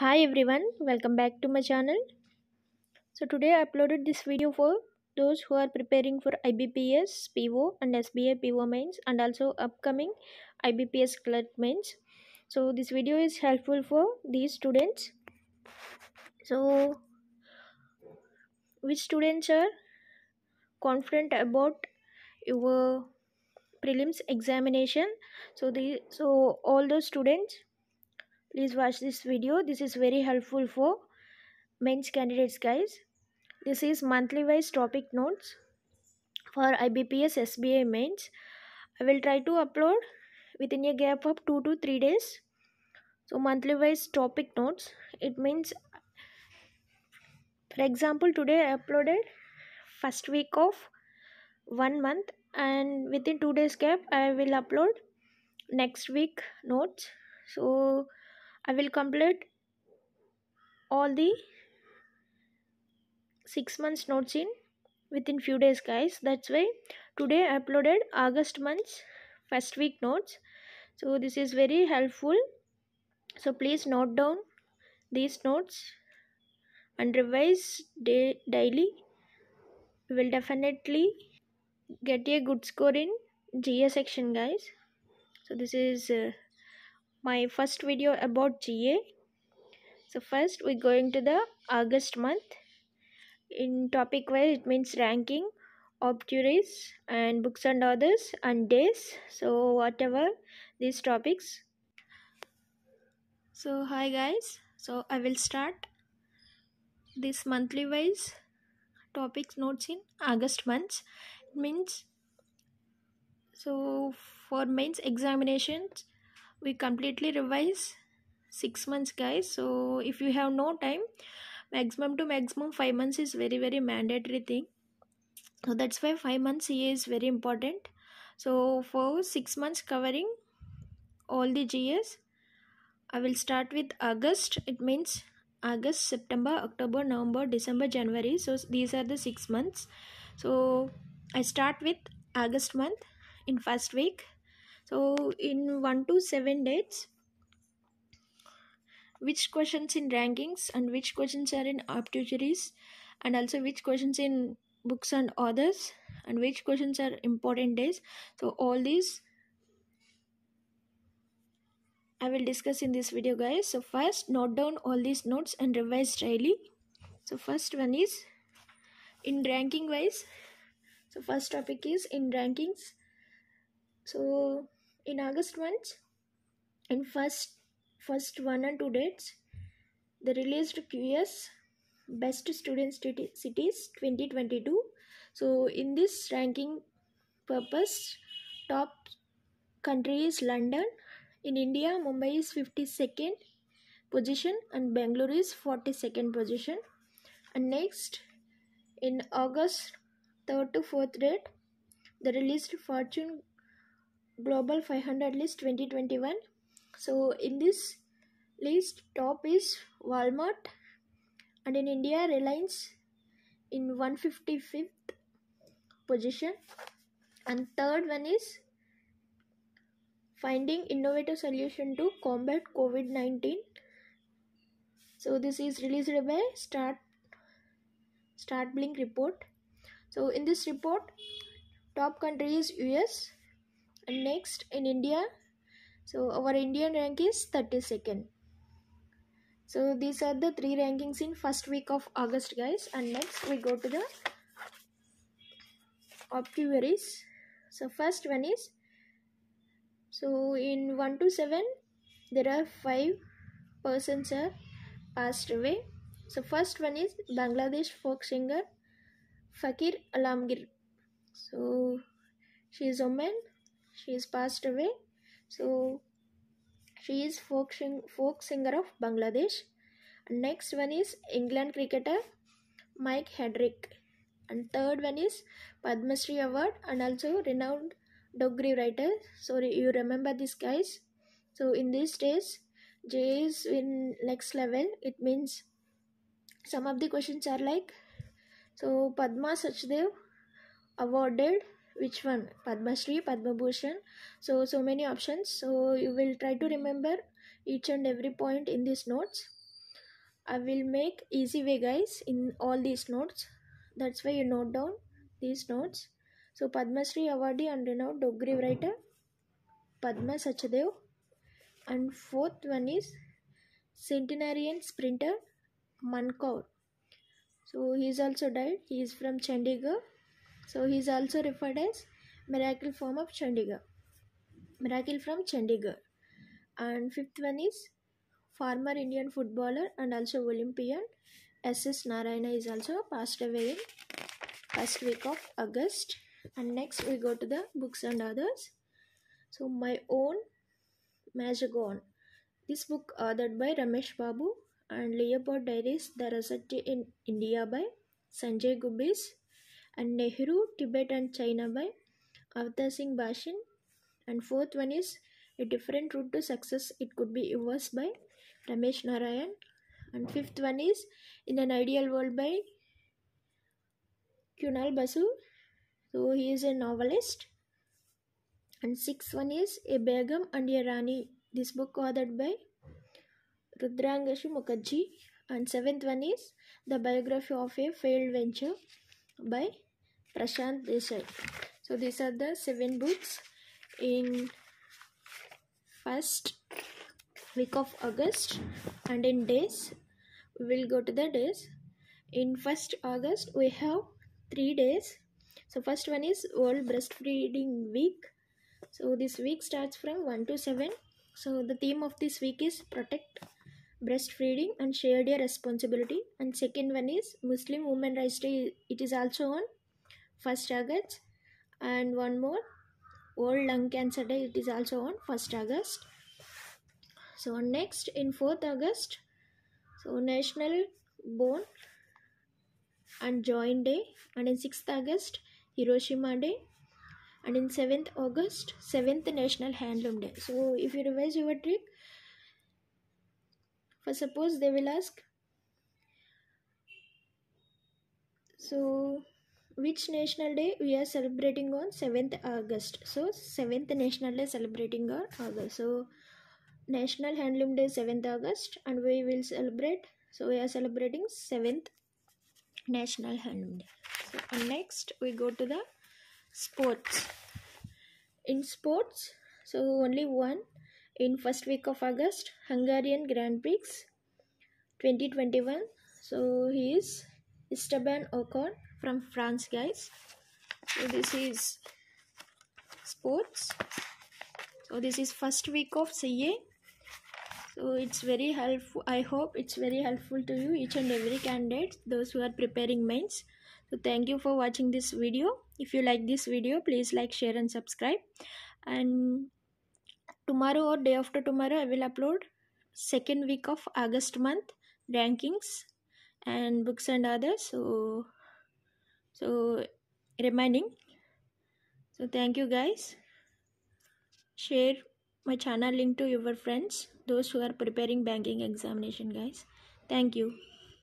hi everyone welcome back to my channel so today i uploaded this video for those who are preparing for ibps PO, and sba PO mains and also upcoming ibps clerk mains so this video is helpful for these students so which students are confident about your prelims examination so the so all those students please watch this video this is very helpful for mains candidates guys this is monthly wise topic notes for ibps sba mains i will try to upload within a gap of 2 to 3 days so monthly wise topic notes it means for example today i uploaded first week of one month and within two days gap i will upload next week notes so I will complete all the 6 months notes in within few days guys that's why today I uploaded August months first week notes so this is very helpful so please note down these notes and revise day, daily you will definitely get a good score in GA section guys so this is uh, my first video about GA. So first we're going to the August month. In topic wise it means ranking, obituaries and books and others and days. So whatever these topics. So hi guys. So I will start this monthly wise topics notes in August months. It means so for mains examinations we completely revise six months guys so if you have no time maximum to maximum five months is very very mandatory thing so that's why five months year is very important so for six months covering all the GS I will start with August it means August September October November December January so these are the six months so I start with August month in first week so in 1 to 7 dates which questions in rankings and which questions are in obituaries and also which questions in books and authors and which questions are important days so all these i will discuss in this video guys so first note down all these notes and revise daily so first one is in ranking wise so first topic is in rankings so in August once, in first first one and two dates, they released QS Best Student Cities 2022. So in this ranking purpose, top country is London. In India, Mumbai is 52nd position and Bangalore is 42nd position. And next, in August 3rd to 4th date, they released Fortune global 500 list 2021 so in this list top is walmart and in india reliance in 155th position and third one is finding innovative solution to combat covid-19 so this is released by start start blink report so in this report top country is us and next in india so our indian rank is 32nd so these are the three rankings in first week of august guys and next we go to the obituaries so first one is so in 1 to 7 there are five persons are passed away so first one is bangladesh folk singer fakir alamgir so she is a woman she has passed away so she is folk, sing- folk singer of bangladesh next one is england cricketer mike hedrick and third one is padma shri award and also renowned dogri writer so you remember these guys so in these days j is in next level it means some of the questions are like so padma sachdev awarded which one Padma Shri, Padma Bhushan. So, so many options. So, you will try to remember each and every point in these notes. I will make easy way guys in all these notes. That's why you note down these notes. So, Padma Shri awardee and renowned Dogri writer Padma Sachadev. And fourth one is centenarian sprinter Mankaur. So, he is also died. He is from Chandigarh. So he is also referred as miracle form of Chandigarh. Miracle from Chandigarh. And fifth one is former Indian footballer and also Olympian S.S. Narayana is also passed away in first week of August. And next we go to the books and others. So my own Majagon. This book authored by Ramesh Babu and Leopold Diaries The Rosette in India by Sanjay Gubis and Nehru, Tibet and China by Avtar Singh Bashin. And fourth one is A Different Route to Success, it could be yours by Ramesh Narayan. And fifth one is In an Ideal World by Kunal Basu. So he is a novelist. And sixth one is A Begum and a Rani. This book authored by Rudrangashi Mukherjee. And seventh one is The Biography of a Failed Venture by Prashant Desai. So these are the seven books in first week of August and in days we will go to the days. In first August we have three days. So first one is World Breastfeeding Week. So this week starts from 1 to 7. So the theme of this week is protect breastfeeding and share their responsibility and second one is muslim women rights day it is also on 1st August and one more World Lung Cancer Day it is also on 1st August so next in 4th August so National Bone and Joint Day and in 6th August Hiroshima Day and in 7th August 7th National Handloom Day so if you revise your trick for suppose they will ask so which national day we are celebrating on 7th august so 7th national day celebrating on august so national handloom day 7th august and we will celebrate so we are celebrating 7th national handloom day so next we go to the sports in sports so only one in first week of august hungarian grand prix 2021 so he is esteban ocon from France guys so this is sports so this is first week of CA so it's very helpful I hope it's very helpful to you each and every candidate those who are preparing mains so thank you for watching this video if you like this video please like share and subscribe and tomorrow or day after tomorrow I will upload second week of August month rankings and books and others so so remaining so thank you guys share my channel link to your friends those who are preparing banking examination guys thank you